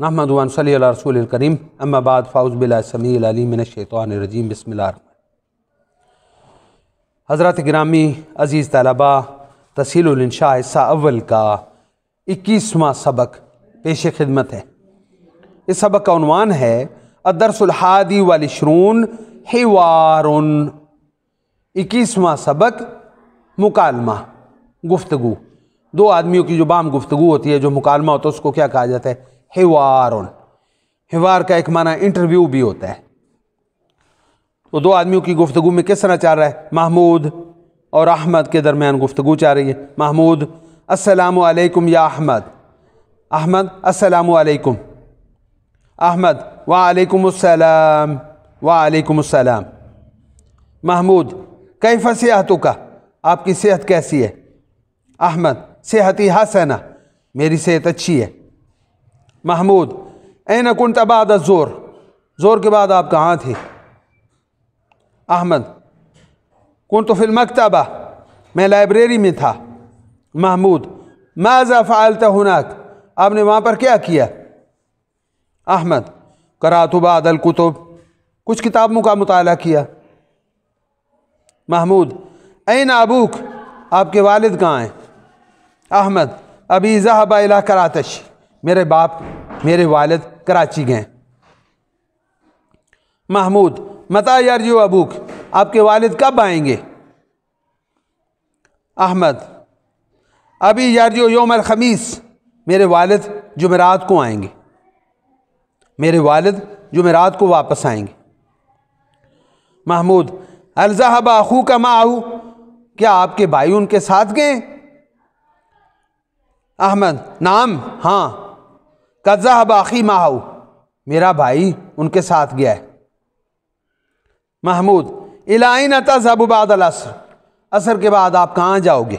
نحمد وان صلی اللہ رسول الکریم بعد فاؤز بلا سمیع علی من الشیطان الرجیم بسم اللہ الرحمن حضرت گرامی عزیز طلبہ تسہیل الانشاء عصہ اول کا اکیسواں سبق پیش خدمت ہے اس سبق کا عنوان ہے ادرس الحادی والون ہی وار اکیسواں سبق مکالمہ گفتگو دو آدمیوں کی جو بام گفتگو ہوتی ہے جو مکالمہ ہوتا ہے اس کو کیا کہا جاتا ہے ہیوار ہیوار کا ایک معنی انٹرویو بھی ہوتا ہے تو دو آدمیوں کی گفتگو میں کس طرح چاہ رہا ہے محمود اور احمد کے درمیان گفتگو چاہ رہی ہے محمود السلام علیکم یا احمد احمد السلام علیکم احمد و علیکم السلام و علیکم السلام محمود کیف صحتوں کا آپ کی صحت کیسی ہے احمد صحتی حسنہ میری صحت اچھی ہے محمود این کن بعد زور زور کے بعد آپ کہاں تھے احمد کن تو المکتبہ مکتبہ میں لائبریری میں تھا محمود ماذا فعلت ہناک آپ نے وہاں پر کیا کیا احمد کراتبہ بعد الکتب کچھ کتابوں کا مطالعہ کیا محمود این ابوک آپ کے والد کہاں ہیں احمد ابیضا الہ کراتش میرے باپ میرے والد کراچی گئے محمود متا یارجو ابوک آپ کے والد کب آئیں گے احمد ابھی یارجو یوم الخمیس میرے والد جمعرات کو آئیں گے میرے والد جمعرات کو واپس آئیں گے محمود الزہب آخو کا ماں کیا آپ کے بھائی ان کے ساتھ گئے احمد نام ہاں قزہ باقی ماہو میرا بھائی ان کے ساتھ گیا ہے محمود الائن تذہب بعد السر عصر کے بعد آپ کہاں جاؤ گے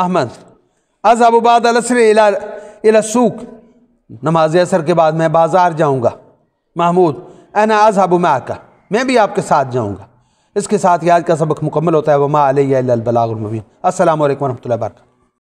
احمد عذہبو آباد السر السوق نماز اثر کے بعد میں بازار جاؤں گا محمود اینا آز معك میں میں بھی آپ کے ساتھ جاؤں گا اس کے ساتھ یاد کا سبق مکمل ہوتا ہے وما علیہ البلاغ المبین السلام علیکم ورحمۃ اللہ وبرکاتہ